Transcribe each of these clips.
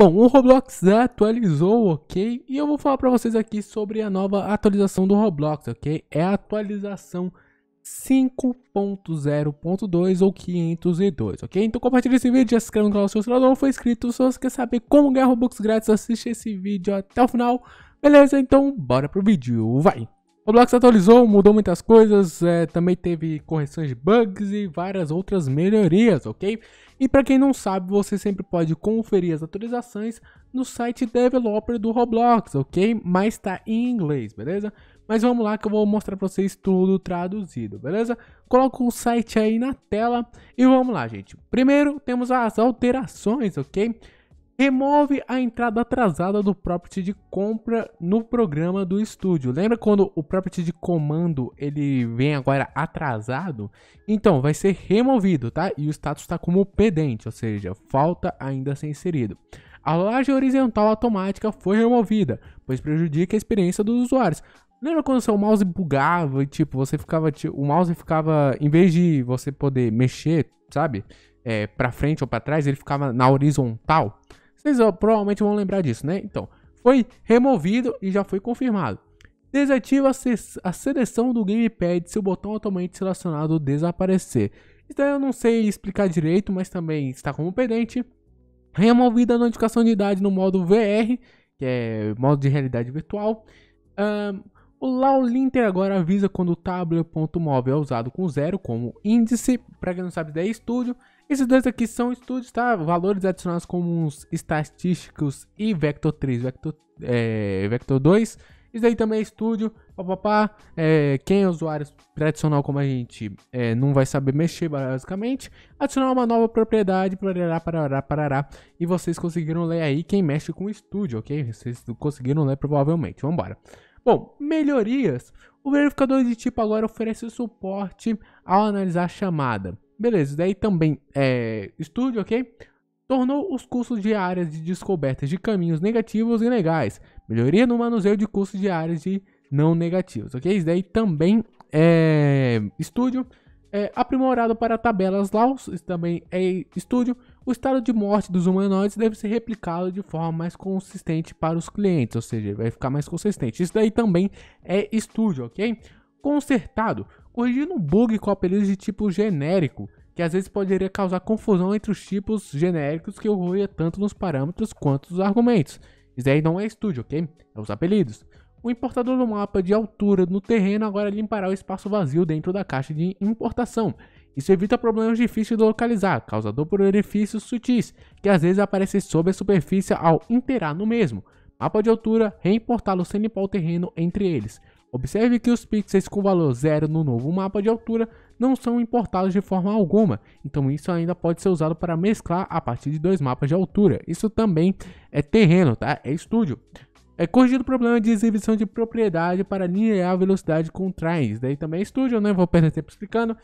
Bom, o Roblox atualizou, ok? E eu vou falar para vocês aqui sobre a nova atualização do Roblox, ok? É a atualização 5.0.2 ou 502, ok? Então compartilhe esse vídeo, já se inscreva no canal se você não for inscrito. Se você quer saber como ganhar Robux grátis, assiste esse vídeo até o final. Beleza? Então bora pro vídeo, vai! O atualizou, mudou muitas coisas, é, também teve correções de bugs e várias outras melhorias, ok? E para quem não sabe, você sempre pode conferir as atualizações no site developer do Roblox, ok? Mas tá em inglês, beleza? Mas vamos lá que eu vou mostrar para vocês tudo traduzido, beleza? Coloca o site aí na tela e vamos lá, gente. Primeiro temos as alterações, ok? remove a entrada atrasada do property de compra no programa do estúdio. Lembra quando o property de comando ele vem agora atrasado? Então vai ser removido, tá? E o status está como pendente, ou seja, falta ainda ser inserido. A laje horizontal automática foi removida, pois prejudica a experiência dos usuários. Lembra quando seu mouse bugava e tipo, você ficava, tipo, o mouse ficava, em vez de você poder mexer, sabe, é, para frente ou para trás, ele ficava na horizontal? Vocês ó, provavelmente vão lembrar disso, né? Então, foi removido e já foi confirmado. Desativa a seleção do gamepad se o botão atualmente selecionado desaparecer. Então eu não sei explicar direito, mas também está como pendente. Removida a notificação de idade no modo VR, que é modo de realidade virtual. Um, o Law Linter agora avisa quando o tablet.mobile é usado com zero como índice. Para quem não sabe, daí, é estúdio esses dois aqui são estudos, tá? Valores adicionados comuns estatísticos e Vector 3, Vector, é, Vector 2. Isso daí também é estúdio, papapá. É, quem é usuário tradicional como a gente é, não vai saber mexer basicamente. Adicionar uma nova propriedade, parará, parará, parará. E vocês conseguiram ler aí quem mexe com o estúdio, ok? Vocês conseguiram ler provavelmente, vambora. Bom, melhorias. O verificador de tipo agora oferece suporte ao analisar a chamada. Beleza, daí também é, estúdio, ok? Tornou os cursos de áreas de descobertas de caminhos negativos e legais. Melhoria no manuseio de cursos de áreas de não negativos, ok? Isso daí também é estúdio. É, aprimorado para tabelas Laos, isso também é estúdio. O estado de morte dos humanoides deve ser replicado de forma mais consistente para os clientes, ou seja, vai ficar mais consistente. Isso daí também é estúdio, ok? Consertado corrigindo um bug com apelidos de tipo genérico, que às vezes poderia causar confusão entre os tipos genéricos que ocorria tanto nos parâmetros quanto nos argumentos. Isso aí não é estúdio, ok? É os apelidos. O importador do mapa de altura no terreno agora limpará o espaço vazio dentro da caixa de importação. Isso evita problemas difíceis de localizar, causador por orifícios sutis, que às vezes aparecem sob a superfície ao interar no mesmo. Mapa de altura, reimportá-lo sem limpar o terreno entre eles. Observe que os pixels com valor zero no novo mapa de altura não são importados de forma alguma, então isso ainda pode ser usado para mesclar a partir de dois mapas de altura. Isso também é terreno, tá? É estúdio. É corrigido o problema de exibição de propriedade para linear velocidade com trains. Daí também é estúdio, não né? vou perder tempo explicando.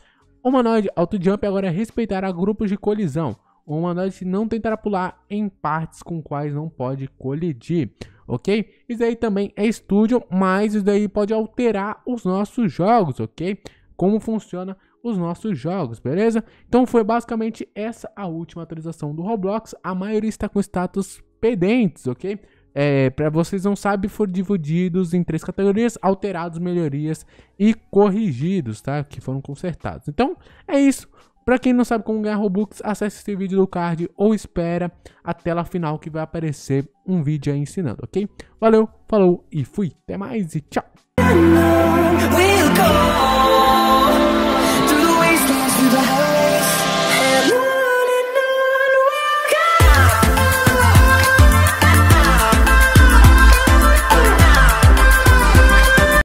O humanoide auto-jump agora é respeitará grupos de colisão. O humanoide não tentará pular em partes com quais não pode colidir ok? Isso aí também é estúdio, mas isso daí pode alterar os nossos jogos, ok? Como funciona os nossos jogos, beleza? Então foi basicamente essa a última atualização do Roblox. A maioria está com status pendentes, ok? É, para vocês não sabem, foram divididos em três categorias: alterados, melhorias e corrigidos, tá? Que foram consertados. Então é isso. Para quem não sabe como ganhar Robux, acesse esse vídeo do card ou espera a tela final que vai aparecer um vídeo aí ensinando, ok? Valeu, falou e fui. Até mais e tchau.